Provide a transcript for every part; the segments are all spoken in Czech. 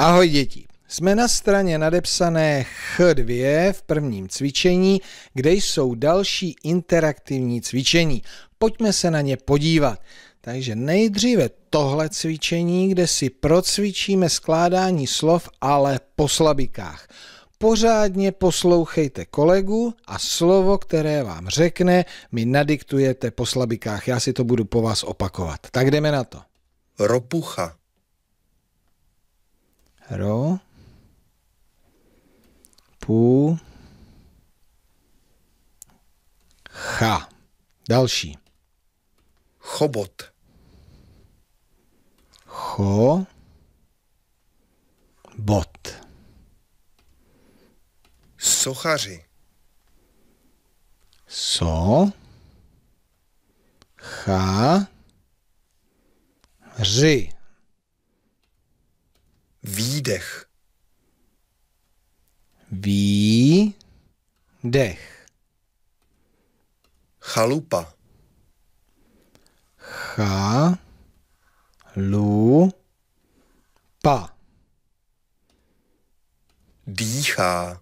Ahoj děti! Jsme na straně nadepsané h 2 v prvním cvičení, kde jsou další interaktivní cvičení. Pojďme se na ně podívat. Takže nejdříve tohle cvičení, kde si procvičíme skládání slov, ale po slabikách. Pořádně poslouchejte kolegu a slovo, které vám řekne, mi nadiktujete po slabikách. Já si to budu po vás opakovat. Tak jdeme na to. Ropucha ro pu cha. Další. Chobot. Cho bot. Sochaři. So cha ři výdech. Výdech. Chalupa. Chalupa. Dýchá.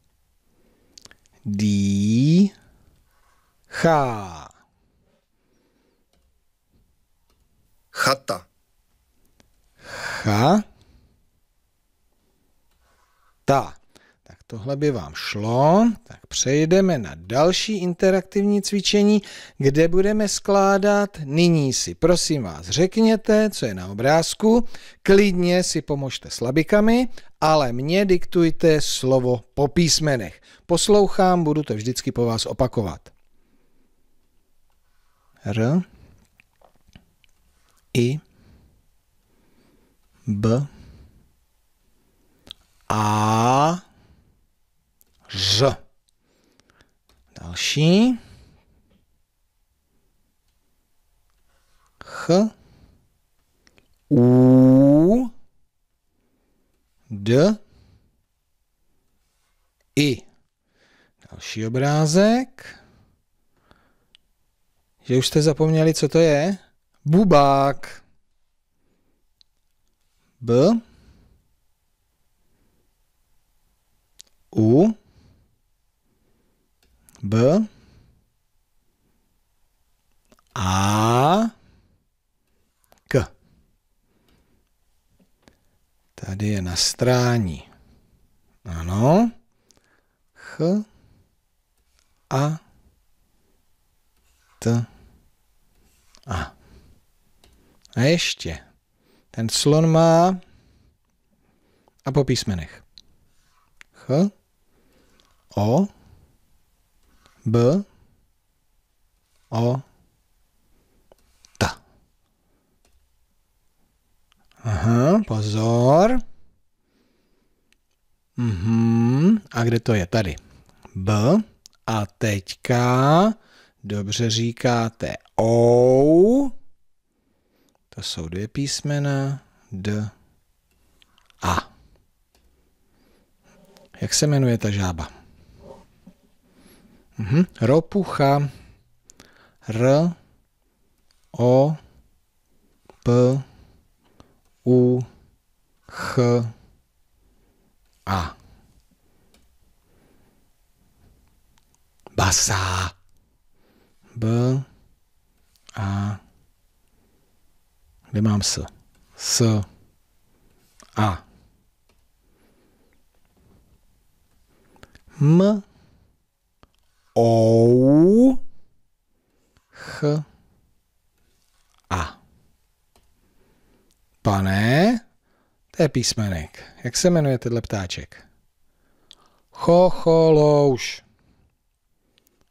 Dýchá. Chata. Chata. Ta. Tak tohle by vám šlo. Tak přejdeme na další interaktivní cvičení, kde budeme skládat nyní si. Prosím vás, řekněte, co je na obrázku. Klidně si pomožte slabikami, ale mě diktujte slovo po písmenech. Poslouchám, budu to vždycky po vás opakovat. R I B další. H, U, D, I. Další obrázek. Že už jste zapomněli, co to je? Bubák. B, U, B A K. Tady je na strání. Ano. Ch A T A. A ještě. Ten slon má a po písmenech. Ch, O, B O T. Aha, pozor. Mhm, a kde to je? Tady. B. A teďka dobře říkáte O. To jsou dvě písmena. D. A. Jak se jmenuje ta žába? Mhm. Ropucha R O P U H A. Basá. B A. Kde mám S? S A. M O H A. Pane, to je písmenek. Jak se jmenuje tenhle ptáček? Chocholouš.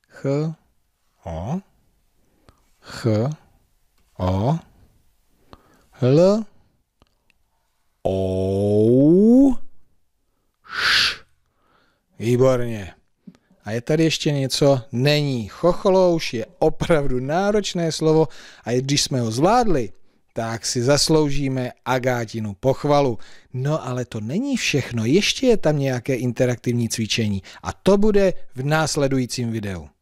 Ch, o, ch, o, l, o, š. Výborně. A je tady ještě něco, není. Chocholouš je opravdu náročné slovo a když jsme ho zvládli, tak si zasloužíme Agátinu pochvalu. No ale to není všechno, ještě je tam nějaké interaktivní cvičení a to bude v následujícím videu.